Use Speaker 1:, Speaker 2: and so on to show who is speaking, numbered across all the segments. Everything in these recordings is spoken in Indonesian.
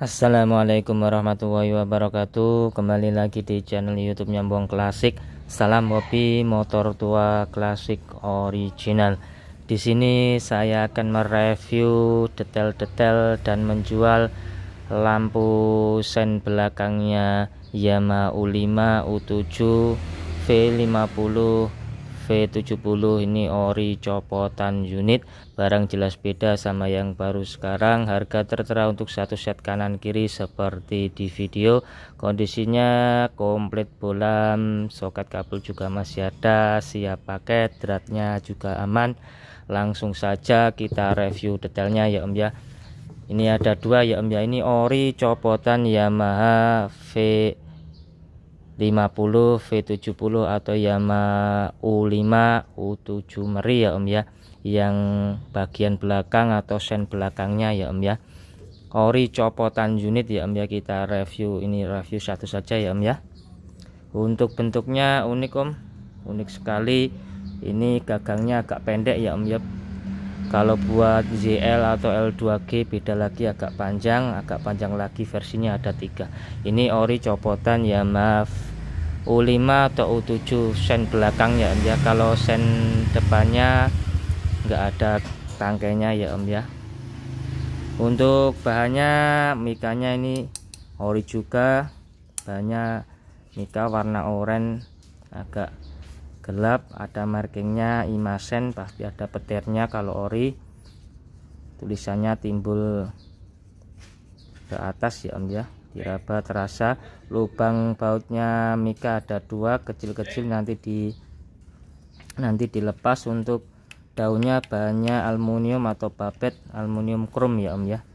Speaker 1: Assalamualaikum warahmatullahi wabarakatuh Kembali lagi di channel youtube Nyambung Klasik Salam hobi motor tua klasik original Di sini saya akan mereview detail-detail dan menjual lampu sen belakangnya Yamaha U5, U7, V50 V70 ini ori copotan unit barang jelas beda sama yang baru sekarang harga tertera untuk satu set kanan kiri seperti di video kondisinya komplit bolam soket kabel juga masih ada siap paket dratnya juga aman langsung saja kita review detailnya ya om ya ini ada dua ya om ya ini ori copotan Yamaha V 50 V70 atau Yamaha U5 U7 meri ya Om ya yang bagian belakang atau sen belakangnya ya Om ya ori copotan unit ya Om ya kita review ini review satu saja ya Om ya untuk bentuknya unik Om unik sekali ini gagangnya agak pendek ya Om ya kalau buat ZL atau L2G beda lagi agak panjang agak panjang lagi versinya ada tiga ini ori copotan Yamaha U5 atau U7 sen belakang ya Om ya kalau sen depannya enggak ada tangkainya ya Om ya untuk bahannya mikanya ini ori juga bahannya mika warna oranye agak gelap ada markingnya imasen pasti ada petirnya kalau ori tulisannya timbul ke atas ya Om ya diraba terasa lubang bautnya mika ada dua kecil-kecil nanti di nanti dilepas untuk daunnya bahannya aluminium atau babet aluminium krom ya om ya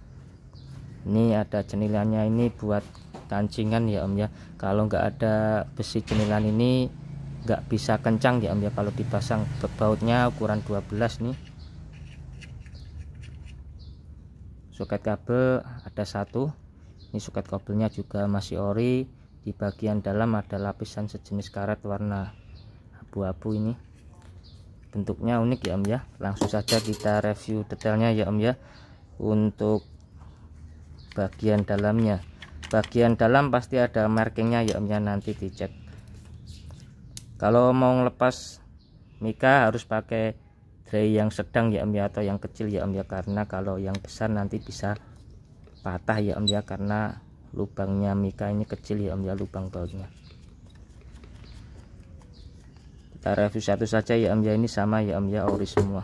Speaker 1: ini ada jenilannya ini buat tancingan ya om ya kalau nggak ada besi jenilan ini nggak bisa kencang ya om ya kalau dipasang bautnya ukuran 12 nih soket kabel ada satu ini suket kabelnya juga masih ori di bagian dalam ada lapisan sejenis karet warna abu-abu ini bentuknya unik ya om ya langsung saja kita review detailnya ya om ya untuk bagian dalamnya bagian dalam pasti ada markingnya ya om ya nanti dicek kalau mau lepas mika harus pakai tray yang sedang ya om ya atau yang kecil ya om ya karena kalau yang besar nanti bisa patah ya om ya karena lubangnya mika ini kecil ya om ya lubang bautnya kita review satu saja ya om ya ini sama ya om ya ori semua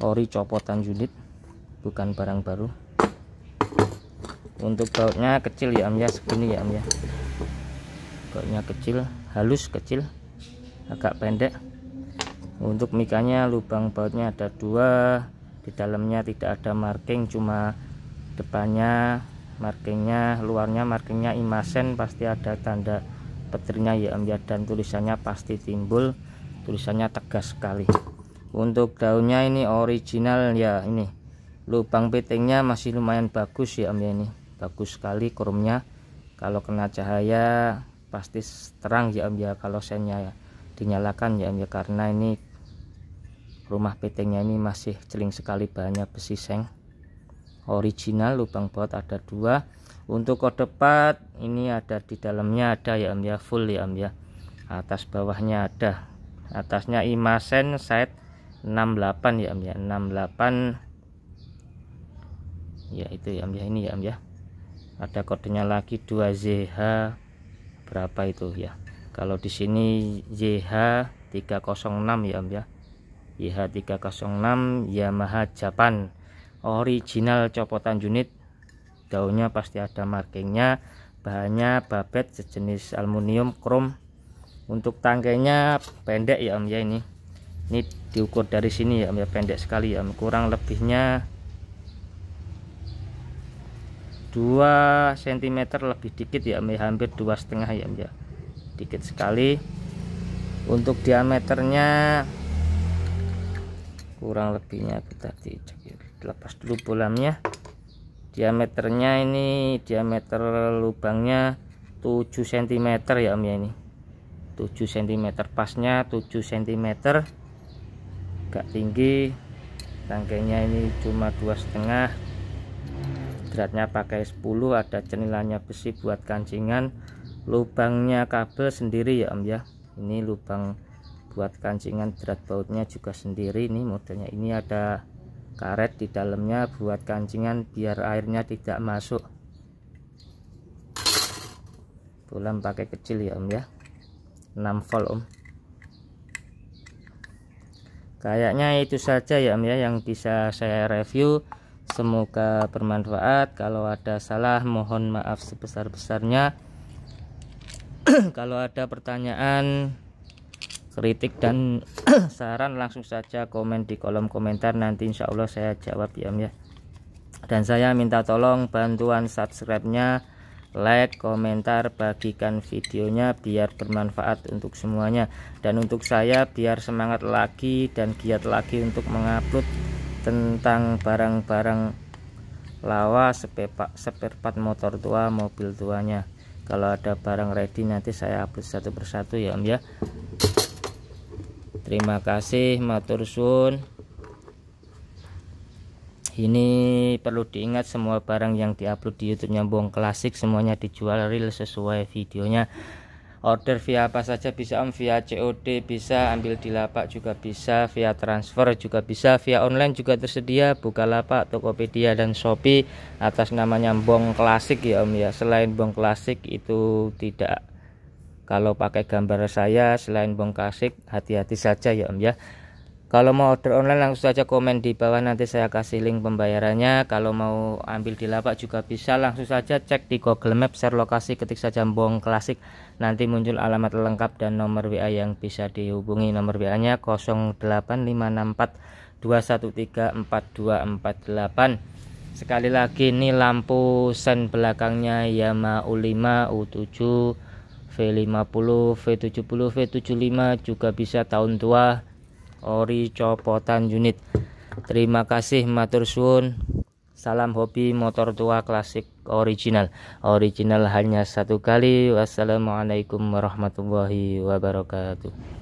Speaker 1: ori copotan unit bukan barang baru untuk bautnya kecil ya om ya segini ya om ya bautnya kecil halus kecil agak pendek untuk mikanya lubang bautnya ada dua di dalamnya tidak ada marking cuma depannya markingnya luarnya markingnya imasen pasti ada tanda petirnya ya YMY ya. dan tulisannya pasti timbul tulisannya tegas sekali untuk daunnya ini original ya ini lubang pitingnya masih lumayan bagus ya om ya, ini bagus sekali kromnya kalau kena cahaya pasti terang ya om ya, kalau senya ya dinyalakan ya om ya karena ini rumah petengnya ini masih celing sekali bahannya besi seng original lubang baut ada dua untuk kode part ini ada di dalamnya ada ya om ya full ya om ya atas bawahnya ada atasnya imasen set 68 ya om ya 68 ya itu ya om ya ini ya om ya ada kodenya lagi 2ZH berapa itu ya kalau di sini ZH 306 ya om ya YH306 Yamaha Japan original copotan unit daunnya pasti ada markingnya bahannya babet sejenis aluminium krom untuk tangkainya pendek ya om ya ini ini diukur dari sini ya om ya pendek sekali ya om kurang lebihnya 2 cm lebih dikit ya om ya hampir dua setengah ya om ya dikit sekali untuk diameternya kurang lebihnya kita dicek ya. lepas dulu bolamnya diameternya ini diameter lubangnya 7 cm ya om ya ini 7 cm pasnya 7 cm gak tinggi tangkainya ini cuma dua setengah beratnya pakai 10 ada cenilannya besi buat kancingan lubangnya kabel sendiri ya om ya ini lubang buat kancingan berat bautnya juga sendiri nih modelnya ini ada karet di dalamnya buat kancingan biar airnya tidak masuk tulang pakai kecil ya om ya 6 volt om kayaknya itu saja ya om ya yang bisa saya review semoga bermanfaat kalau ada salah mohon maaf sebesar-besarnya kalau ada pertanyaan kritik dan saran langsung saja komen di kolom komentar nanti insya Allah saya jawab ya ya dan saya minta tolong bantuan subscribe-nya like, komentar, bagikan videonya biar bermanfaat untuk semuanya dan untuk saya biar semangat lagi dan giat lagi untuk mengupload tentang barang-barang lawa sepepak spare motor tua mobil tuanya kalau ada barang ready nanti saya upload satu persatu ya om ya terima kasih matur suwun ini perlu diingat semua barang yang diupload di YouTube Nyambung Klasik semuanya dijual real sesuai videonya order via apa saja bisa om via COD bisa ambil di lapak juga bisa via transfer juga bisa via online juga tersedia buka lapak Tokopedia dan Shopee atas namanya Nyambung Klasik ya om ya selain Bong Klasik itu tidak kalau pakai gambar saya selain bong bongkasik hati-hati saja ya om ya kalau mau order online langsung saja komen di bawah nanti saya kasih link pembayarannya kalau mau ambil di lapak juga bisa langsung saja cek di google map share lokasi ketik saja bong klasik nanti muncul alamat lengkap dan nomor WA yang bisa dihubungi nomor WA nya 08564 2134248 sekali lagi ini lampu sen belakangnya Yamaha U5 U7 V50, V70, V75 juga bisa tahun tua ori copotan unit. Terima kasih matur suwun. Salam hobi motor tua klasik original. Original hanya satu kali. Wassalamualaikum warahmatullahi wabarakatuh.